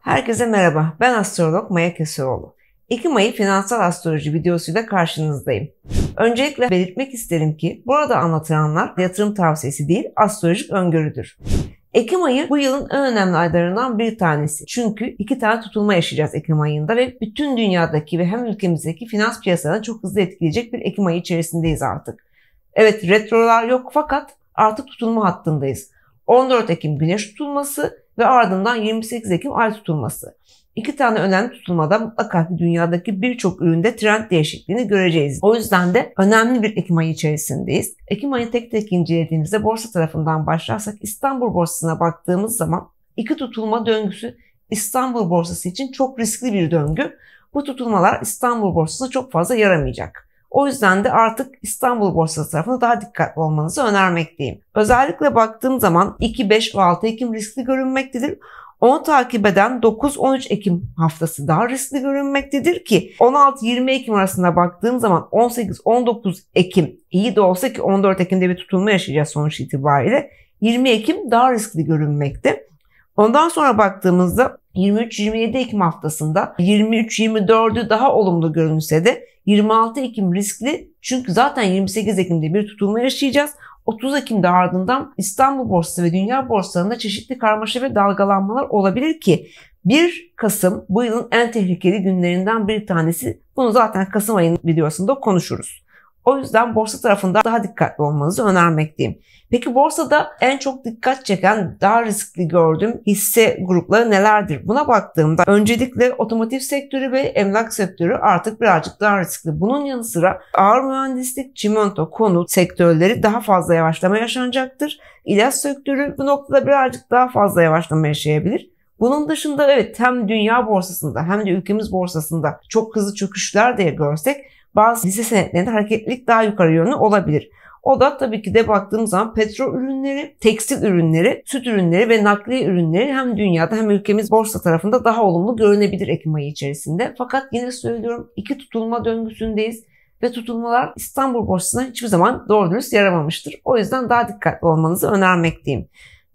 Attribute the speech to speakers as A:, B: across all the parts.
A: Herkese merhaba, ben astrolog Maya Keseroğlu. 2 Mayı Finansal Astroloji videosuyla karşınızdayım. Öncelikle belirtmek isterim ki burada anlatılanlar yatırım tavsiyesi değil, astrolojik öngörüdür. Ekim ayı bu yılın en önemli aylarından bir tanesi. Çünkü iki tane tutulma yaşayacağız Ekim ayında ve bütün dünyadaki ve hem ülkemizdeki finans piyasalarını çok hızlı etkileyecek bir Ekim ayı içerisindeyiz artık. Evet retrolar yok fakat artık tutulma hattındayız. 14 Ekim güneş tutulması, ve ardından 28 Ekim ay tutulması. İki tane önemli tutulmada mutlaka ki dünyadaki birçok üründe trend değişikliğini göreceğiz. O yüzden de önemli bir Ekim ayı içerisindeyiz. Ekim ayı tek tek incelediğimizde borsa tarafından başlarsak İstanbul borsasına baktığımız zaman iki tutulma döngüsü İstanbul borsası için çok riskli bir döngü. Bu tutulmalar İstanbul borsasına çok fazla yaramayacak. O yüzden de artık İstanbul borsası tarafında daha dikkatli olmanızı önermekteyim. Özellikle baktığım zaman 2, 5 ve 6 Ekim riskli görünmektedir. Onu takip eden 9-13 Ekim haftası daha riskli görünmektedir ki 16-20 Ekim arasında baktığım zaman 18-19 Ekim iyi de olsa ki 14 Ekim'de bir tutulma yaşayacağız sonuç itibariyle 20 Ekim daha riskli görünmekte. Ondan sonra baktığımızda 23-27 Ekim haftasında 23-24'ü daha olumlu görünse de 26 Ekim riskli çünkü zaten 28 Ekim'de bir tutulma yaşayacağız. 30 Ekim'de ardından İstanbul borsası ve dünya borsalarında çeşitli karmaşa ve dalgalanmalar olabilir ki 1 Kasım bu yılın en tehlikeli günlerinden bir tanesi. Bunu zaten Kasım ayının videosunda konuşuruz. O yüzden borsa tarafında daha dikkatli olmanızı önermekteyim. Peki borsada en çok dikkat çeken, daha riskli gördüğüm hisse grupları nelerdir? Buna baktığımda öncelikle otomotiv sektörü ve emlak sektörü artık birazcık daha riskli. Bunun yanı sıra ağır mühendislik, çimento, konut sektörleri daha fazla yavaşlama yaşanacaktır. İlaç sektörü bu noktada birazcık daha fazla yavaşlama yaşayabilir. Bunun dışında evet hem dünya borsasında hem de ülkemiz borsasında çok hızlı çöküşler diye görsek bazı hisse senetlerinde hareketlilik daha yukarı yönlü olabilir. O da tabii ki de baktığımız zaman petrol ürünleri, tekstil ürünleri, süt ürünleri ve nakliye ürünleri hem dünyada hem ülkemiz borsa tarafında daha olumlu görünebilir Ekim ayı içerisinde. Fakat yine söylüyorum iki tutulma döngüsündeyiz ve tutulmalar İstanbul borsasına hiçbir zaman doğru dürüst yaramamıştır. O yüzden daha dikkatli olmanızı önermekteyim.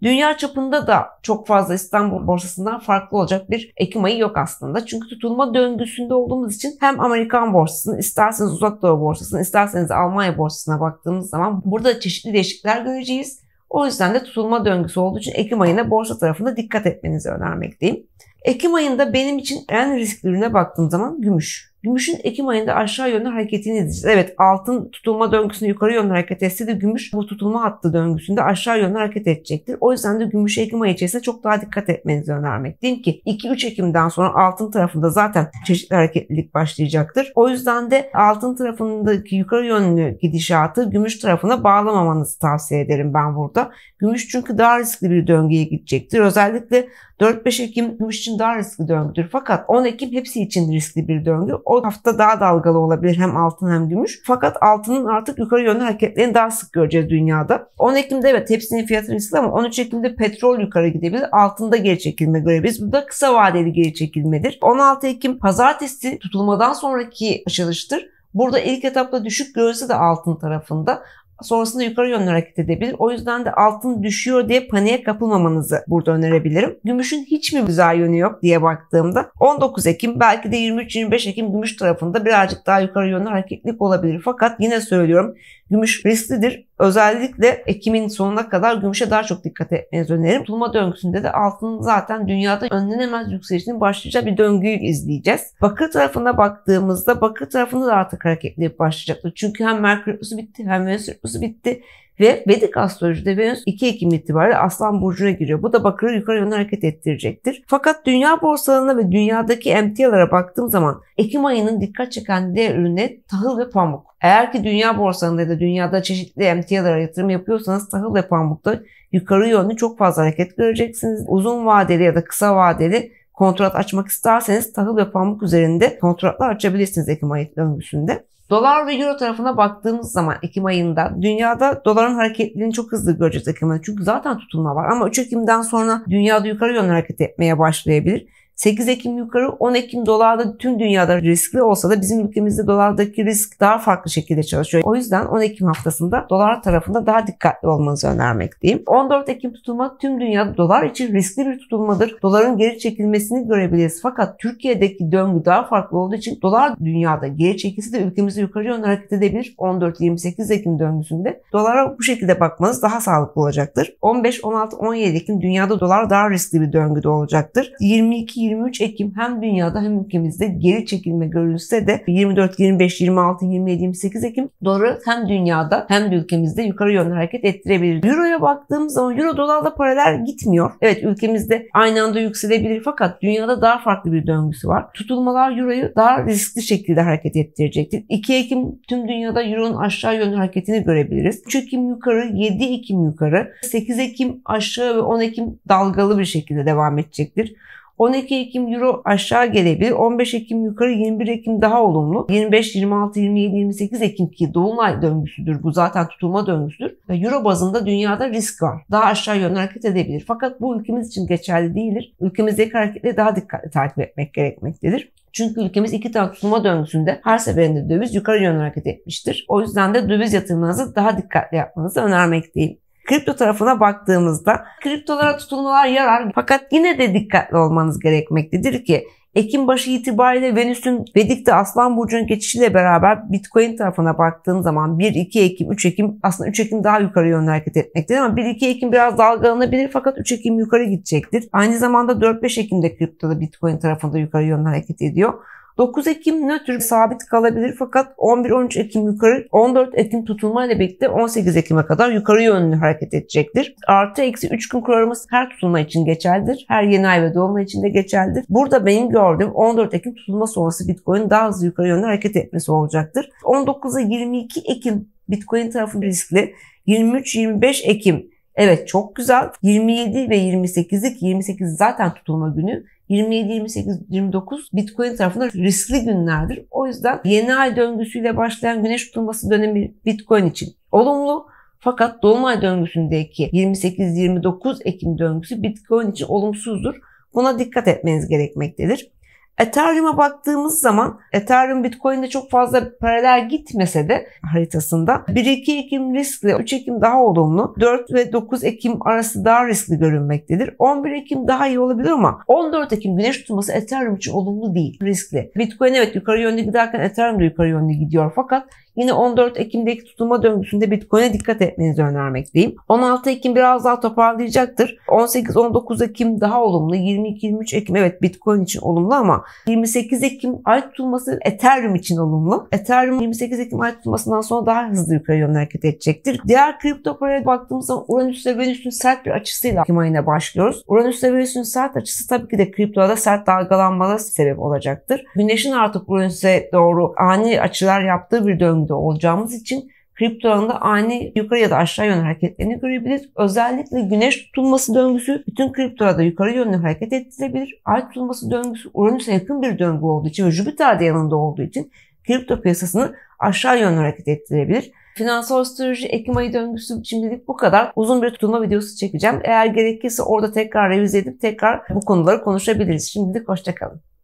A: Dünya çapında da çok fazla İstanbul borsasından farklı olacak bir Ekim ayı yok aslında. Çünkü tutulma döngüsünde olduğumuz için hem Amerikan borsasını, isterseniz Uzak Doğu borsasını, isterseniz Almanya borsasına baktığımız zaman burada çeşitli değişiklikler göreceğiz. O yüzden de tutulma döngüsü olduğu için Ekim ayına borsa tarafında dikkat etmenizi önermekteyim. Ekim ayında benim için en riskli ürüne baktığım zaman gümüş. Gümüşün Ekim ayında aşağı yönlü hareketini izleyeceğiz. Evet altın tutulma döngüsünde yukarı yönlü hareket etse de gümüş bu tutulma hattı döngüsünde aşağı yönlü hareket edecektir. O yüzden de gümüş Ekim ayı içerisinde çok daha dikkat etmenizi önermekteyim ki 2-3 Ekim'den sonra altın tarafında zaten çeşitli hareketlilik başlayacaktır. O yüzden de altın tarafındaki yukarı yönlü gidişatı gümüş tarafına bağlamamanızı tavsiye ederim ben burada. Gümüş çünkü daha riskli bir döngüye gidecektir. Özellikle 4-5 Ekim gümüş için daha riskli döngüdür. Fakat 10 Ekim hepsi için riskli bir döngü. O o hafta daha dalgalı olabilir hem altın hem gümüş. Fakat altının artık yukarı yönlü hareketlerini daha sık göreceğiz dünyada. 10 Ekim'de evet hepsinin fiyatı riskli ama 13 Ekim'de petrol yukarı gidebilir. Altında geri çekilme görebiliriz. Bu da kısa vadeli geri çekilmedir. 16 Ekim pazartesi tutulmadan sonraki açılıştır. Burada ilk etapta düşük görülse de altın tarafında sonrasında yukarı yönlü hareket edebilir. O yüzden de altın düşüyor diye paniğe kapılmamanızı burada önerebilirim. Gümüşün hiç mi güzel yönü yok diye baktığımda 19 Ekim belki de 23-25 Ekim gümüş tarafında birazcık daha yukarı yönlü hareketlik olabilir. Fakat yine söylüyorum gümüş risklidir Özellikle Ekim'in sonuna kadar gümüşe daha çok dikkat etmenizi öneririm. Tutulma döngüsünde de altın zaten dünyada önlenemez yükselişinin başlayacağı bir döngüyü izleyeceğiz. Bakır tarafına baktığımızda bakır tarafında da artık hareketleri başlayacaktır. Çünkü hem Merkür bitti hem Venüs bitti. Ve Vedik astrolojide Venüs 2 Ekim itibariyle Aslan Burcu'na giriyor. Bu da Bakır'ı yukarı yönlü hareket ettirecektir. Fakat dünya borsalarına ve dünyadaki emtialara baktığım zaman Ekim ayının dikkat çeken diğer ürünü tahıl ve pamuk. Eğer ki dünya borsalarında ya da dünyada çeşitli emtialara yatırım yapıyorsanız tahıl ve pamukta yukarı yönlü çok fazla hareket göreceksiniz. Uzun vadeli ya da kısa vadeli kontrat açmak isterseniz tahıl ve pamuk üzerinde kontratlar açabilirsiniz Ekim ayı döngüsünde. Dolar ve Euro tarafına baktığımız zaman Ekim ayında dünyada doların hareketliliğini çok hızlı göreceğiz Ekim ayında. Çünkü zaten tutulma var ama 3 Ekim'den sonra dünyada yukarı yönlü hareket etmeye başlayabilir. 8 Ekim yukarı 10 Ekim dolarda tüm dünyada riskli olsa da bizim ülkemizde dolardaki risk daha farklı şekilde çalışıyor. O yüzden 10 Ekim haftasında dolar tarafında daha dikkatli olmanızı önermekteyim. 14 Ekim tutulma tüm dünyada dolar için riskli bir tutulmadır. Doların geri çekilmesini görebiliriz. Fakat Türkiye'deki döngü daha farklı olduğu için dolar dünyada geri çekilse de ülkemizde yukarı yönlü hareket edebilir. 14-28 Ekim döngüsünde dolara bu şekilde bakmanız daha sağlıklı olacaktır. 15, 16, 17 Ekim dünyada dolar daha riskli bir döngüde olacaktır. 22 23 Ekim hem dünyada hem ülkemizde geri çekilme görülse de 24, 25, 26, 27, 28 Ekim doları hem dünyada hem de ülkemizde yukarı yönlü hareket ettirebilir. Euro'ya baktığımız zaman Euro dolarla paralel gitmiyor. Evet ülkemizde aynı anda yükselebilir fakat dünyada daha farklı bir döngüsü var. Tutulmalar Euro'yu daha riskli şekilde hareket ettirecektir. 2 Ekim tüm dünyada Euro'nun aşağı yönlü hareketini görebiliriz. 3 Ekim yukarı, 7 Ekim yukarı, 8 Ekim aşağı ve 10 Ekim dalgalı bir şekilde devam edecektir. 12 Ekim Euro aşağı gelebilir. 15 Ekim yukarı 21 Ekim daha olumlu. 25, 26, 27, 28 Ekim ki dolunay döngüsüdür. Bu zaten tutulma döngüsüdür. Euro bazında dünyada risk var. Daha aşağı yönlü hareket edebilir. Fakat bu ülkemiz için geçerli değildir. Ülkemizdeki hareketleri daha dikkatli takip etmek gerekmektedir. Çünkü ülkemiz iki tane tutulma döngüsünde her seferinde döviz yukarı yönlü hareket etmiştir. O yüzden de döviz yatırımlarınızı daha dikkatli yapmanızı önermekteyim. Kripto tarafına baktığımızda kriptolara tutulmalar yarar fakat yine de dikkatli olmanız gerekmektedir ki Ekim başı itibariyle Venüs'ün Vedik'te Aslan Burcu'nun geçişiyle beraber Bitcoin tarafına baktığım zaman 1-2 Ekim, 3 Ekim aslında 3 Ekim daha yukarı yönlü hareket etmektedir ama 1-2 Ekim biraz dalgalanabilir fakat 3 Ekim yukarı gidecektir. Aynı zamanda 4-5 Ekim'de kriptoda Bitcoin tarafında yukarı yönlü hareket ediyor. 9 Ekim nötr sabit kalabilir fakat 11-13 Ekim yukarı 14 Ekim tutulmayla birlikte 18 Ekim'e kadar yukarı yönlü hareket edecektir. Artı eksi 3 gün kurarımız her tutulma için geçerlidir. Her yeni ay ve dolunay için de geçerlidir. Burada benim gördüğüm 14 Ekim tutulma sonrası Bitcoin daha hızlı yukarı yönlü hareket etmesi olacaktır. 19'a 22 Ekim Bitcoin tarafı riskli. 23-25 Ekim Evet çok güzel. 27 ve 28'lik 28 zaten tutulma günü. 27, 28, 29 Bitcoin tarafında riskli günlerdir. O yüzden yeni ay döngüsüyle başlayan güneş tutulması dönemi Bitcoin için olumlu. Fakat dolunay döngüsündeki 28-29 Ekim döngüsü Bitcoin için olumsuzdur. Buna dikkat etmeniz gerekmektedir. Ethereum'a baktığımız zaman Ethereum Bitcoin'de çok fazla paralel gitmese de haritasında 1-2 Ekim riskli, 3 Ekim daha olumlu, 4 ve 9 Ekim arası daha riskli görünmektedir. 11 Ekim daha iyi olabilir ama 14 Ekim güneş tutulması Ethereum için olumlu değil, riskli. Bitcoin evet yukarı yönlü giderken Ethereum de yukarı yönlü gidiyor fakat Yine 14 Ekim'deki tutulma döngüsünde Bitcoin'e dikkat etmenizi önermekteyim. 16 Ekim biraz daha toparlayacaktır. 18-19 Ekim daha olumlu. 22-23 Ekim evet Bitcoin için olumlu ama 28 Ekim ay tutulması Ethereum için olumlu. Ethereum 28 Ekim ay tutulmasından sonra daha hızlı yukarı yönlü hareket edecektir. Diğer kripto paraya baktığımız zaman Uranüs ve Venüs'ün sert bir açısıyla Ekim ayına başlıyoruz. Uranüs ve Venüs'ün sert açısı tabii ki de kriptoda sert dalgalanmalara sebep olacaktır. Güneşin artık Uranüs'e doğru ani açılar yaptığı bir döngüde olacağımız için kripto alanında ani yukarı ya da aşağı yönlü hareketlerini görebilir. Özellikle güneş tutulması döngüsü bütün kriptolarda yukarı yönlü hareket ettirebilir. Ay tutulması döngüsü Uranüs'e yakın bir döngü olduğu için ve Jüpiter yanında olduğu için kripto piyasasını aşağı yönlü hareket ettirebilir. Finansal astroloji Ekim ayı döngüsü şimdilik bu kadar. Uzun bir tutulma videosu çekeceğim. Eğer gerekirse orada tekrar revize edip tekrar bu konuları konuşabiliriz. Şimdilik hoşçakalın.